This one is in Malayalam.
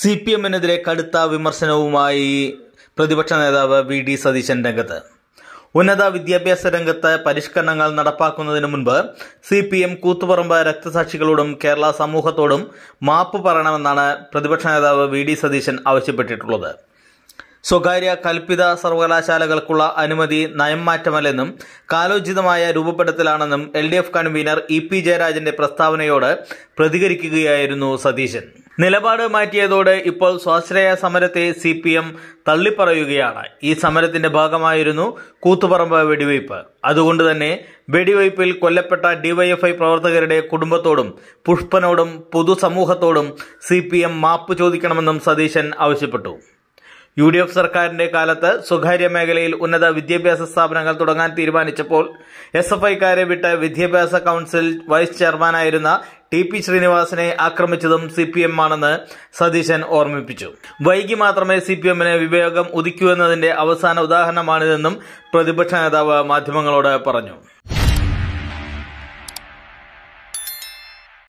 സി പി എമ്മിനെതിരെ കടുത്ത വിമർശനവുമായി പ്രതിപക്ഷ നേതാവ് വി ഡി സതീശൻ രംഗത്ത് ഉന്നത വിദ്യാഭ്യാസ രംഗത്ത് പരിഷ്കരണങ്ങൾ നടപ്പാക്കുന്നതിന് മുൻപ് സി പി എം കൂത്തുപറമ്പ് രക്തസാക്ഷികളോടും കേരള സമൂഹത്തോടും മാപ്പ് പറയണമെന്നാണ് പ്രതിപക്ഷ നേതാവ് വി ഡി സതീശൻ ആവശ്യപ്പെട്ടിട്ടുള്ളത് സ്വകാര്യ കൽപ്പിത സർവകലാശാലകൾക്കുള്ള അനുമതി നയം മാറ്റമല്ലെന്നും കാലോചിതമായ രൂപപ്പെടുത്തലാണെന്നും L D F convener E P ജയരാജന്റെ പ്രസ്താവനയോട് പ്രതികരിക്കുകയായിരുന്നു സതീശൻ നിലപാട് മാറ്റിയതോടെ ഇപ്പോൾ സ്വാശ്രയ സമരത്തെ സി പി എം തള്ളിപ്പറയുകയാണ് ഈ സമരത്തിന്റെ ഭാഗമായിരുന്നു കൂത്തുപറമ്പ് വെടിവയ്പ് അതുകൊണ്ട് തന്നെ വെടിവയ്പിൽ കൊല്ലപ്പെട്ട ഡിവൈഎഫ്ഐ പ്രവർത്തകരുടെ കുടുംബത്തോടും പുഷ്പനോടും പൊതുസമൂഹത്തോടും സി പി എം മാപ്പ് ചോദിക്കണമെന്നും സതീശൻ ആവശ്യപ്പെട്ടു യു ഡി എഫ് സർക്കാരിന്റെ കാലത്ത് സ്വകാര്യ മേഖലയിൽ ഉന്നത വിദ്യാഭ്യാസ സ്ഥാപനങ്ങൾ തുടങ്ങാൻ തീരുമാനിച്ചപ്പോൾ എസ് എഫ് ഐക്കാരെ വിട്ട് വിദ്യാഭ്യാസ കൌൺസിൽ വൈസ് ചെയർമാനായിരുന്ന ടി പി ശ്രീനിവാസനെ ആക്രമിച്ചതും സി പി എം ആണെന്ന് സതീശൻ ഓർമ്മിപ്പിച്ചു വൈകി മാത്രമേ സി പി എമ്മിന് വിവേകം ഉദിക്കൂ എന്നതിന്റെ അവസാന ഉദാഹരണമാണിതെന്നും പ്രതിപക്ഷ നേതാവ് മാധ്യമങ്ങളോട് പറഞ്ഞു